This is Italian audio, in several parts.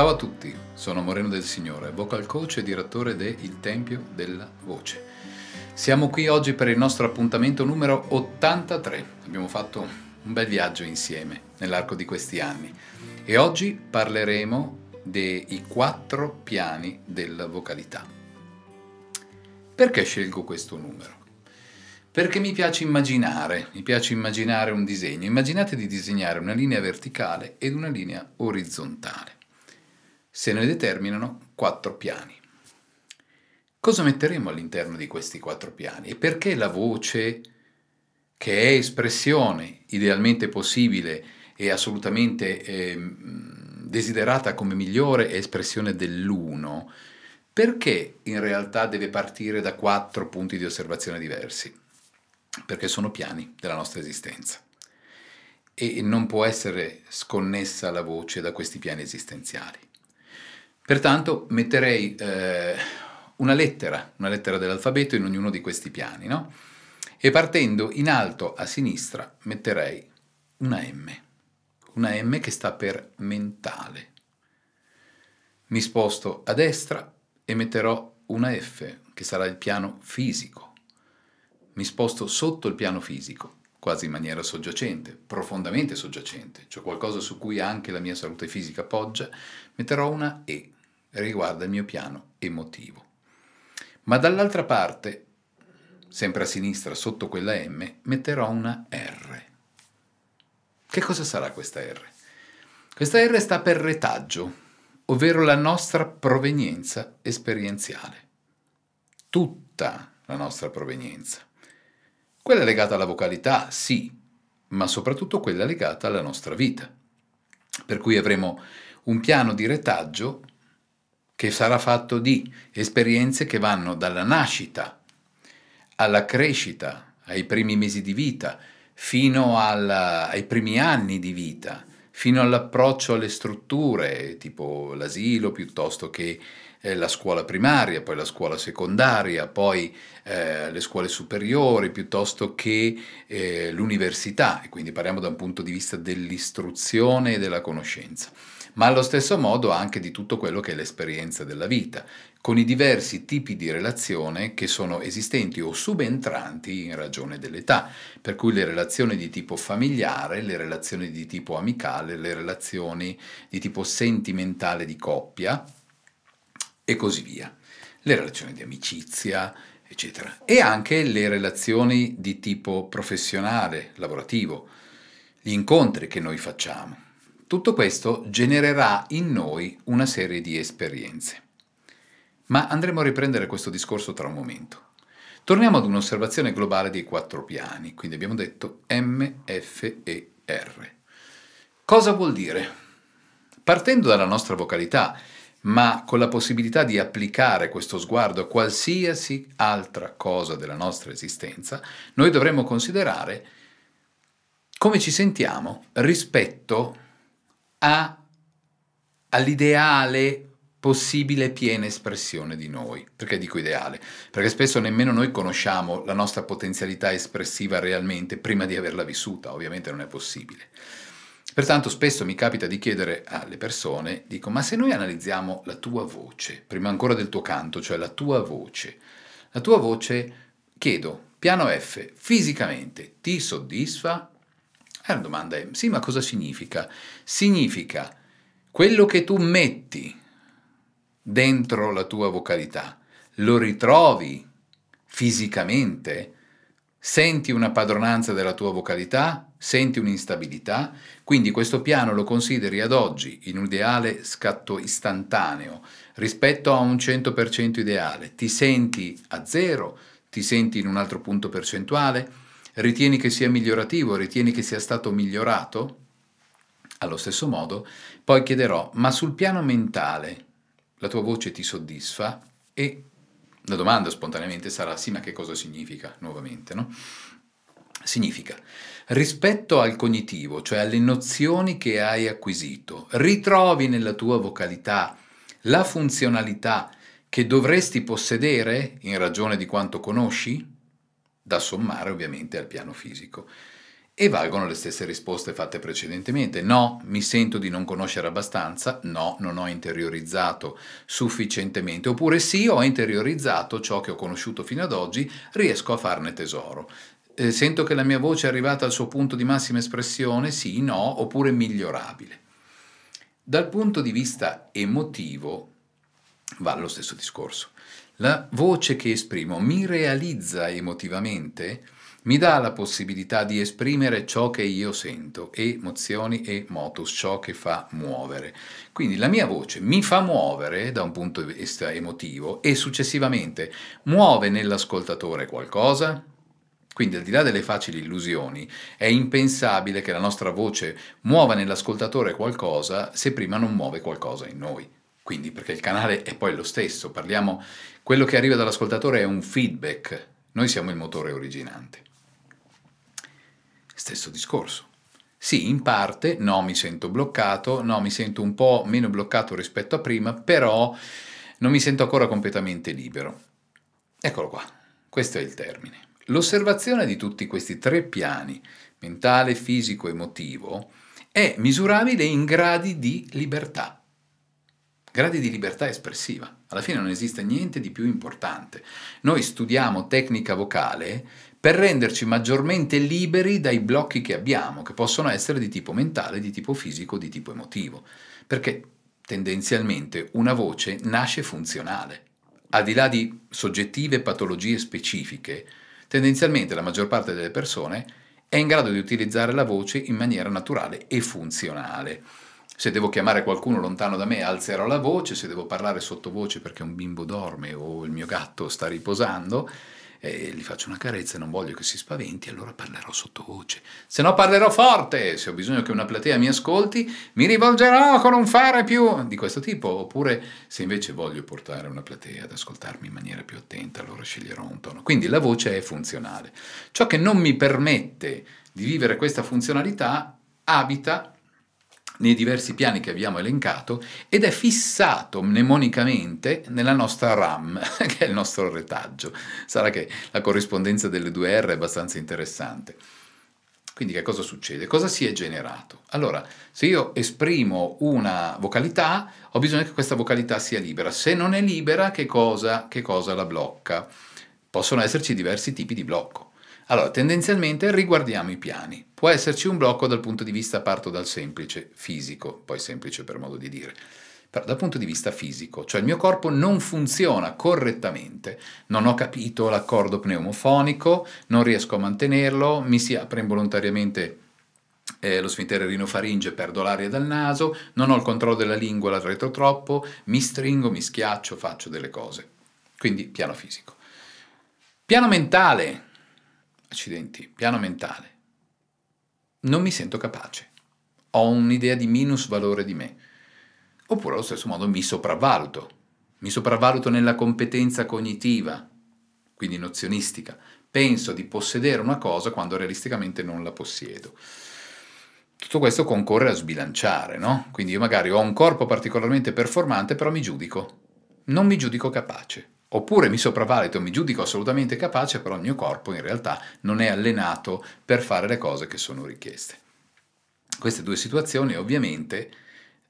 Ciao a tutti, sono Moreno del Signore, vocal coach e direttore de Il Tempio della Voce. Siamo qui oggi per il nostro appuntamento numero 83. Abbiamo fatto un bel viaggio insieme nell'arco di questi anni e oggi parleremo dei quattro piani della vocalità. Perché scelgo questo numero? Perché mi piace immaginare, mi piace immaginare un disegno. Immaginate di disegnare una linea verticale ed una linea orizzontale se ne determinano quattro piani. Cosa metteremo all'interno di questi quattro piani e perché la voce, che è espressione idealmente possibile e assolutamente eh, desiderata come migliore, è espressione dell'uno, perché in realtà deve partire da quattro punti di osservazione diversi? Perché sono piani della nostra esistenza e non può essere sconnessa la voce da questi piani esistenziali. Pertanto metterei eh, una lettera, una lettera dell'alfabeto in ognuno di questi piani, no? E partendo in alto a sinistra metterei una M, una M che sta per mentale. Mi sposto a destra e metterò una F, che sarà il piano fisico. Mi sposto sotto il piano fisico, quasi in maniera soggiacente, profondamente soggiacente, cioè qualcosa su cui anche la mia salute fisica poggia, metterò una E, riguarda il mio piano emotivo. Ma dall'altra parte, sempre a sinistra sotto quella M, metterò una R. Che cosa sarà questa R? Questa R sta per retaggio, ovvero la nostra provenienza esperienziale. Tutta la nostra provenienza. Quella legata alla vocalità, sì, ma soprattutto quella legata alla nostra vita. Per cui avremo un piano di retaggio che sarà fatto di esperienze che vanno dalla nascita alla crescita, ai primi mesi di vita, fino alla, ai primi anni di vita, fino all'approccio alle strutture, tipo l'asilo piuttosto che eh, la scuola primaria, poi la scuola secondaria, poi eh, le scuole superiori, piuttosto che eh, l'università, e quindi parliamo da un punto di vista dell'istruzione e della conoscenza ma allo stesso modo anche di tutto quello che è l'esperienza della vita, con i diversi tipi di relazione che sono esistenti o subentranti in ragione dell'età, per cui le relazioni di tipo familiare, le relazioni di tipo amicale, le relazioni di tipo sentimentale di coppia e così via, le relazioni di amicizia, eccetera, e anche le relazioni di tipo professionale, lavorativo, gli incontri che noi facciamo tutto questo genererà in noi una serie di esperienze. Ma andremo a riprendere questo discorso tra un momento. Torniamo ad un'osservazione globale dei quattro piani, quindi abbiamo detto M, F e R. Cosa vuol dire? Partendo dalla nostra vocalità, ma con la possibilità di applicare questo sguardo a qualsiasi altra cosa della nostra esistenza, noi dovremmo considerare come ci sentiamo rispetto a a, all'ideale possibile piena espressione di noi. Perché dico ideale? Perché spesso nemmeno noi conosciamo la nostra potenzialità espressiva realmente prima di averla vissuta, ovviamente non è possibile. Pertanto spesso mi capita di chiedere alle persone, dico, ma se noi analizziamo la tua voce, prima ancora del tuo canto, cioè la tua voce, la tua voce, chiedo, piano F, fisicamente ti soddisfa? E la domanda è, eh, sì, ma cosa significa? Significa quello che tu metti dentro la tua vocalità, lo ritrovi fisicamente, senti una padronanza della tua vocalità, senti un'instabilità, quindi questo piano lo consideri ad oggi in un ideale scatto istantaneo rispetto a un 100% ideale, ti senti a zero, ti senti in un altro punto percentuale, Ritieni che sia migliorativo? Ritieni che sia stato migliorato? Allo stesso modo, poi chiederò, ma sul piano mentale la tua voce ti soddisfa? E la domanda spontaneamente sarà, sì, ma che cosa significa nuovamente? No? Significa, rispetto al cognitivo, cioè alle nozioni che hai acquisito, ritrovi nella tua vocalità la funzionalità che dovresti possedere in ragione di quanto conosci? da sommare ovviamente al piano fisico. E valgono le stesse risposte fatte precedentemente. No, mi sento di non conoscere abbastanza, no, non ho interiorizzato sufficientemente, oppure sì, ho interiorizzato ciò che ho conosciuto fino ad oggi, riesco a farne tesoro. Eh, sento che la mia voce è arrivata al suo punto di massima espressione, sì, no, oppure migliorabile. Dal punto di vista emotivo va lo stesso discorso. La voce che esprimo mi realizza emotivamente? Mi dà la possibilità di esprimere ciò che io sento, emozioni e motus, ciò che fa muovere. Quindi la mia voce mi fa muovere da un punto di vista emotivo e successivamente muove nell'ascoltatore qualcosa? Quindi al di là delle facili illusioni, è impensabile che la nostra voce muova nell'ascoltatore qualcosa se prima non muove qualcosa in noi quindi perché il canale è poi lo stesso, parliamo, quello che arriva dall'ascoltatore è un feedback, noi siamo il motore originante. Stesso discorso. Sì, in parte, no, mi sento bloccato, no, mi sento un po' meno bloccato rispetto a prima, però non mi sento ancora completamente libero. Eccolo qua, questo è il termine. L'osservazione di tutti questi tre piani, mentale, fisico, emotivo, è misurabile in gradi di libertà gradi di libertà espressiva. Alla fine non esiste niente di più importante. Noi studiamo tecnica vocale per renderci maggiormente liberi dai blocchi che abbiamo, che possono essere di tipo mentale, di tipo fisico, di tipo emotivo, perché tendenzialmente una voce nasce funzionale. Al di là di soggettive patologie specifiche, tendenzialmente la maggior parte delle persone è in grado di utilizzare la voce in maniera naturale e funzionale. Se devo chiamare qualcuno lontano da me alzerò la voce, se devo parlare sottovoce perché un bimbo dorme o il mio gatto sta riposando, e eh, gli faccio una carezza e non voglio che si spaventi, allora parlerò sottovoce. Se no parlerò forte, se ho bisogno che una platea mi ascolti, mi rivolgerò con un fare più di questo tipo, oppure se invece voglio portare una platea ad ascoltarmi in maniera più attenta, allora sceglierò un tono. Quindi la voce è funzionale. Ciò che non mi permette di vivere questa funzionalità abita nei diversi piani che abbiamo elencato ed è fissato mnemonicamente nella nostra RAM, che è il nostro retaggio. Sarà che la corrispondenza delle due R è abbastanza interessante. Quindi che cosa succede? Cosa si è generato? Allora, se io esprimo una vocalità, ho bisogno che questa vocalità sia libera. Se non è libera, che cosa, che cosa la blocca? Possono esserci diversi tipi di blocco allora, tendenzialmente riguardiamo i piani. Può esserci un blocco dal punto di vista, parto dal semplice, fisico, poi semplice per modo di dire, però dal punto di vista fisico, cioè il mio corpo non funziona correttamente, non ho capito l'accordo pneumofonico, non riesco a mantenerlo, mi si apre involontariamente eh, lo sfintere rinofaringe, perdo l'aria dal naso, non ho il controllo della lingua, la retro troppo, mi stringo, mi schiaccio, faccio delle cose. Quindi piano fisico. Piano mentale, accidenti, piano mentale. Non mi sento capace. Ho un'idea di minus valore di me. Oppure allo stesso modo mi sopravvaluto. Mi sopravvaluto nella competenza cognitiva, quindi nozionistica. Penso di possedere una cosa quando realisticamente non la possiedo. Tutto questo concorre a sbilanciare, no? Quindi io magari ho un corpo particolarmente performante, però mi giudico. Non mi giudico capace. Oppure mi sopravvalito, mi giudico assolutamente capace, però il mio corpo in realtà non è allenato per fare le cose che sono richieste. Queste due situazioni ovviamente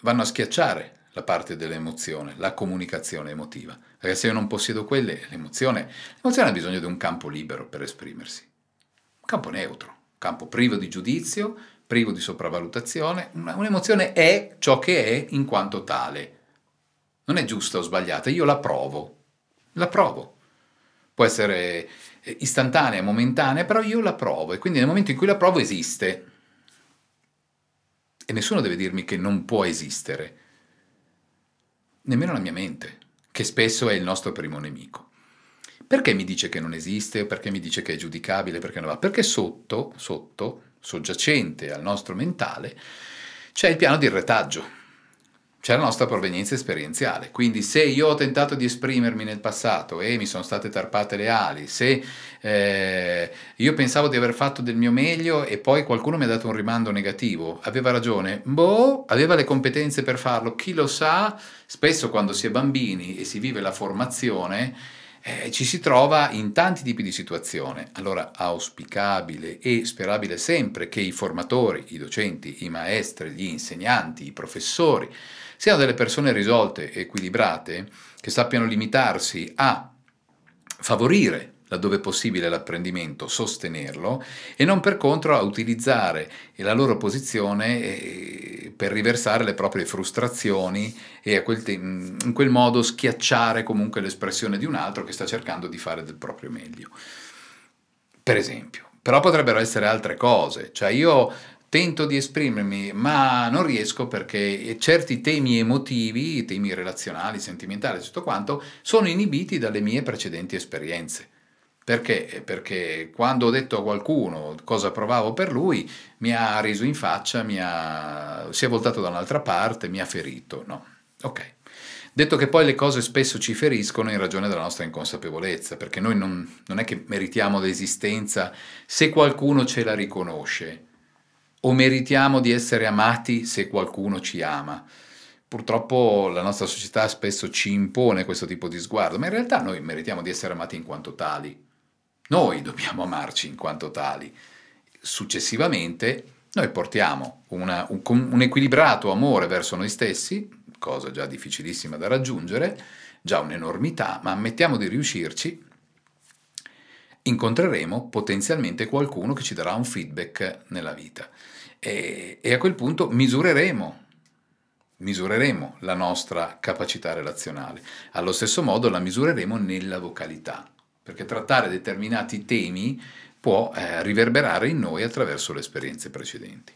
vanno a schiacciare la parte dell'emozione, la comunicazione emotiva, perché se io non possiedo quelle, l'emozione, l'emozione ha bisogno di un campo libero per esprimersi, un campo neutro, un campo privo di giudizio, privo di sopravvalutazione, un'emozione è ciò che è in quanto tale, non è giusta o sbagliata, io la provo, la provo. Può essere eh, istantanea, momentanea, però io la provo e quindi nel momento in cui la provo esiste. E nessuno deve dirmi che non può esistere, nemmeno la mia mente, che spesso è il nostro primo nemico. Perché mi dice che non esiste, perché mi dice che è giudicabile, perché non va? Perché sotto, sotto, soggiacente al nostro mentale, c'è il piano di retaggio c'è la nostra provenienza esperienziale. Quindi se io ho tentato di esprimermi nel passato e mi sono state tarpate le ali, se eh, io pensavo di aver fatto del mio meglio e poi qualcuno mi ha dato un rimando negativo, aveva ragione, boh, aveva le competenze per farlo, chi lo sa, spesso quando si è bambini e si vive la formazione, eh, ci si trova in tanti tipi di situazione. Allora auspicabile e sperabile sempre che i formatori, i docenti, i maestri, gli insegnanti, i professori, siano delle persone risolte e equilibrate che sappiano limitarsi a favorire laddove possibile l'apprendimento, sostenerlo e non per contro a utilizzare la loro posizione eh, per riversare le proprie frustrazioni e quel in quel modo schiacciare comunque l'espressione di un altro che sta cercando di fare del proprio meglio. Per esempio. Però potrebbero essere altre cose, cioè io Tento di esprimermi, ma non riesco perché eh, certi temi emotivi, temi relazionali, sentimentali, tutto quanto, sono inibiti dalle mie precedenti esperienze. Perché? Eh, perché quando ho detto a qualcuno cosa provavo per lui, mi ha riso in faccia, ha... si è voltato da un'altra parte, mi ha ferito. No. Ok. Detto che poi le cose spesso ci feriscono in ragione della nostra inconsapevolezza, perché noi non, non è che meritiamo l'esistenza se qualcuno ce la riconosce, o meritiamo di essere amati se qualcuno ci ama? Purtroppo la nostra società spesso ci impone questo tipo di sguardo, ma in realtà noi meritiamo di essere amati in quanto tali. Noi dobbiamo amarci in quanto tali. Successivamente noi portiamo una, un, un equilibrato amore verso noi stessi, cosa già difficilissima da raggiungere, già un'enormità, ma ammettiamo di riuscirci incontreremo potenzialmente qualcuno che ci darà un feedback nella vita e, e a quel punto misureremo misureremo la nostra capacità relazionale. Allo stesso modo la misureremo nella vocalità, perché trattare determinati temi può eh, riverberare in noi attraverso le esperienze precedenti.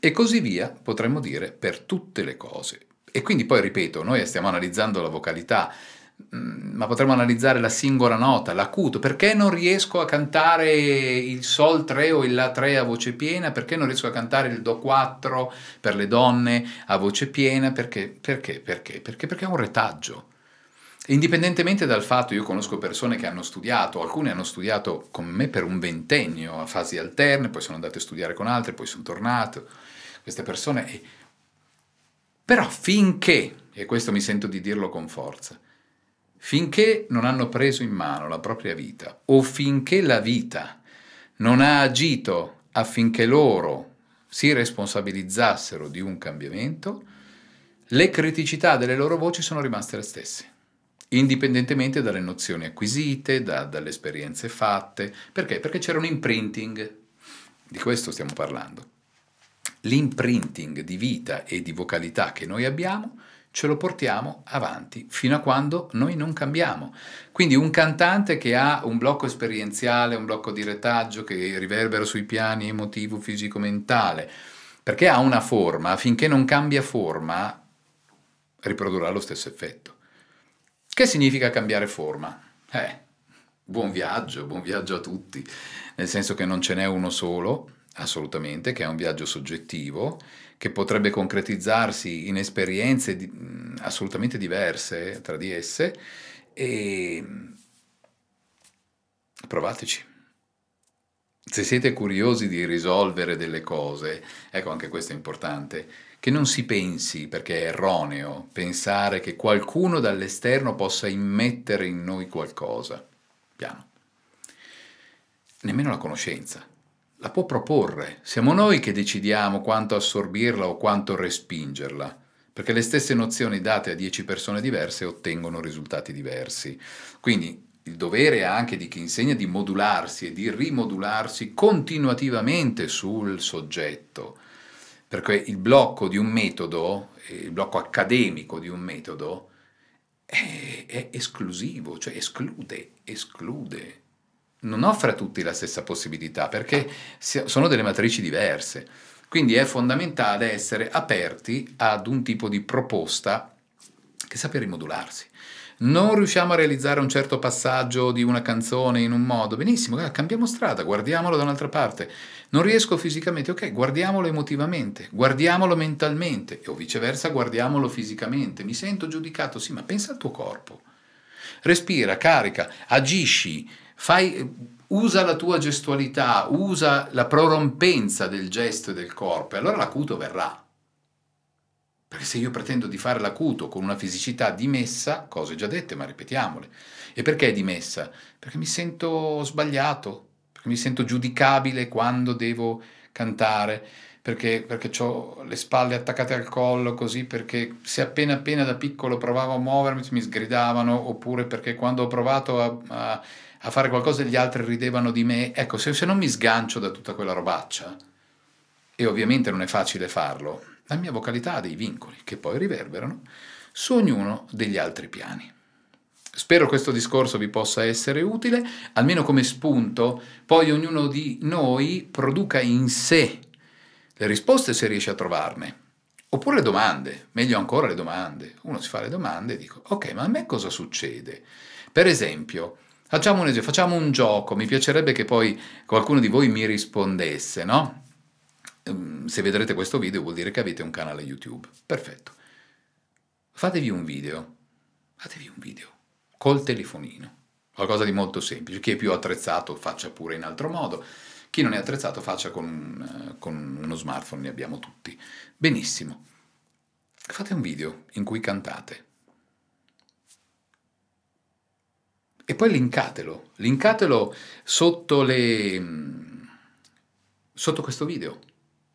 E così via potremmo dire per tutte le cose. E quindi poi ripeto, noi stiamo analizzando la vocalità Mm, ma potremmo analizzare la singola nota, l'acuto, perché non riesco a cantare il Sol 3 o il La 3 a voce piena, perché non riesco a cantare il Do 4 per le donne a voce piena, perché? Perché? Perché? Perché, perché è un retaggio. Indipendentemente dal fatto, io conosco persone che hanno studiato, alcune hanno studiato con me per un ventennio a fasi alterne, poi sono andate a studiare con altre, poi sono tornate, queste persone... Però finché, e questo mi sento di dirlo con forza, finché non hanno preso in mano la propria vita o finché la vita non ha agito affinché loro si responsabilizzassero di un cambiamento, le criticità delle loro voci sono rimaste le stesse, indipendentemente dalle nozioni acquisite, da, dalle esperienze fatte. Perché? Perché c'era un imprinting, di questo stiamo parlando. L'imprinting di vita e di vocalità che noi abbiamo ce lo portiamo avanti fino a quando noi non cambiamo. Quindi un cantante che ha un blocco esperienziale, un blocco di retaggio che riverbera sui piani emotivo, fisico, mentale, perché ha una forma, finché non cambia forma, riprodurrà lo stesso effetto. Che significa cambiare forma? Eh, buon viaggio, buon viaggio a tutti, nel senso che non ce n'è uno solo, assolutamente, che è un viaggio soggettivo, che potrebbe concretizzarsi in esperienze di, assolutamente diverse tra di esse e provateci. Se siete curiosi di risolvere delle cose, ecco anche questo è importante, che non si pensi, perché è erroneo, pensare che qualcuno dall'esterno possa immettere in noi qualcosa. Piano. Nemmeno la conoscenza la può proporre. Siamo noi che decidiamo quanto assorbirla o quanto respingerla, perché le stesse nozioni date a dieci persone diverse ottengono risultati diversi. Quindi il dovere anche di chi insegna di modularsi e di rimodularsi continuativamente sul soggetto, perché il blocco di un metodo, il blocco accademico di un metodo, è, è esclusivo, cioè esclude, esclude non offre a tutti la stessa possibilità perché sono delle matrici diverse. Quindi è fondamentale essere aperti ad un tipo di proposta che sappia rimodularsi. Non riusciamo a realizzare un certo passaggio di una canzone in un modo, benissimo, cambiamo strada, guardiamolo da un'altra parte. Non riesco fisicamente, ok, guardiamolo emotivamente, guardiamolo mentalmente o viceversa guardiamolo fisicamente. Mi sento giudicato, sì, ma pensa al tuo corpo. Respira, carica, agisci, Fai, usa la tua gestualità, usa la prorompenza del gesto e del corpo, e allora l'acuto verrà. Perché se io pretendo di fare l'acuto con una fisicità dimessa, cose già dette, ma ripetiamole. E perché dimessa? Perché mi sento sbagliato, perché mi sento giudicabile quando devo cantare, perché, perché ho le spalle attaccate al collo, così perché se appena appena da piccolo provavo a muovermi mi sgridavano, oppure perché quando ho provato a, a, a fare qualcosa gli altri ridevano di me. Ecco, se, se non mi sgancio da tutta quella robaccia, e ovviamente non è facile farlo, la mia vocalità ha dei vincoli che poi riverberano su ognuno degli altri piani. Spero questo discorso vi possa essere utile, almeno come spunto, poi ognuno di noi produca in sé le risposte se riesce a trovarne. Oppure le domande, meglio ancora le domande. Uno si fa le domande e dico, ok, ma a me cosa succede? Per esempio, facciamo un, esempio, facciamo un gioco, mi piacerebbe che poi qualcuno di voi mi rispondesse, no? Ehm, se vedrete questo video vuol dire che avete un canale YouTube. Perfetto. Fatevi un video, fatevi un video, col telefonino. Qualcosa di molto semplice, chi è più attrezzato faccia pure in altro modo chi non è attrezzato faccia con, eh, con uno smartphone, ne abbiamo tutti. Benissimo. Fate un video in cui cantate. E poi linkatelo, linkatelo sotto, le, mm, sotto questo video,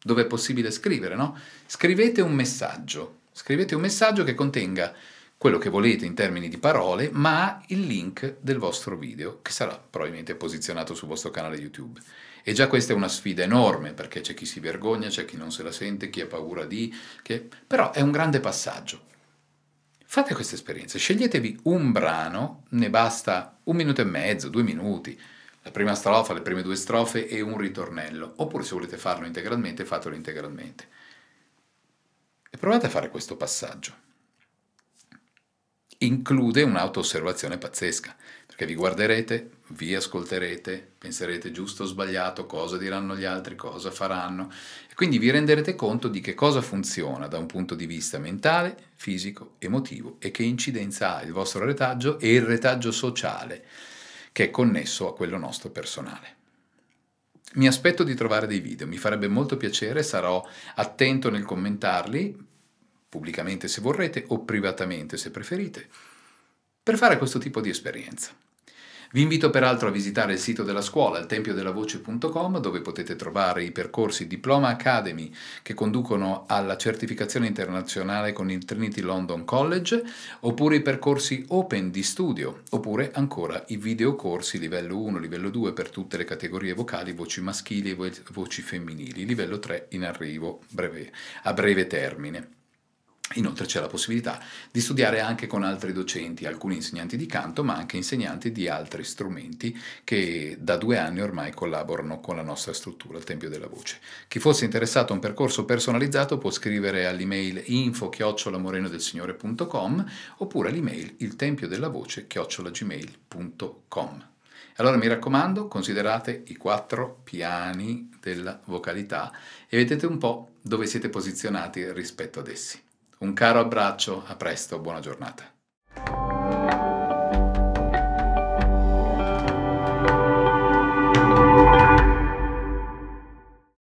dove è possibile scrivere, no? Scrivete un messaggio, scrivete un messaggio che contenga quello che volete in termini di parole, ma il link del vostro video, che sarà probabilmente posizionato sul vostro canale YouTube. E già questa è una sfida enorme, perché c'è chi si vergogna, c'è chi non se la sente, chi ha paura di... Che... Però è un grande passaggio. Fate questa esperienza, sceglietevi un brano, ne basta un minuto e mezzo, due minuti, la prima strofa, le prime due strofe e un ritornello, oppure se volete farlo integralmente, fatelo integralmente. E provate a fare questo passaggio. Include un'auto-osservazione pazzesca, perché vi guarderete, vi ascolterete, penserete giusto o sbagliato, cosa diranno gli altri, cosa faranno e quindi vi renderete conto di che cosa funziona da un punto di vista mentale, fisico, emotivo e che incidenza ha il vostro retaggio e il retaggio sociale che è connesso a quello nostro personale. Mi aspetto di trovare dei video, mi farebbe molto piacere, sarò attento nel commentarli, pubblicamente se vorrete o privatamente se preferite, per fare questo tipo di esperienza. Vi invito peraltro a visitare il sito della scuola, il tempiodelavoce.com, dove potete trovare i percorsi Diploma Academy che conducono alla certificazione internazionale con il Trinity London College, oppure i percorsi Open di studio, oppure ancora i videocorsi livello 1, livello 2 per tutte le categorie vocali, voci maschili e voci femminili, livello 3 in arrivo breve, a breve termine. Inoltre c'è la possibilità di studiare anche con altri docenti, alcuni insegnanti di canto, ma anche insegnanti di altri strumenti che da due anni ormai collaborano con la nostra struttura, il Tempio della Voce. Chi fosse interessato a un percorso personalizzato può scrivere all'email info-morenodelsignore.com oppure all'email iltempiodelavoce-gmail.com. Allora mi raccomando, considerate i quattro piani della vocalità e vedete un po' dove siete posizionati rispetto ad essi. Un caro abbraccio, a presto, buona giornata.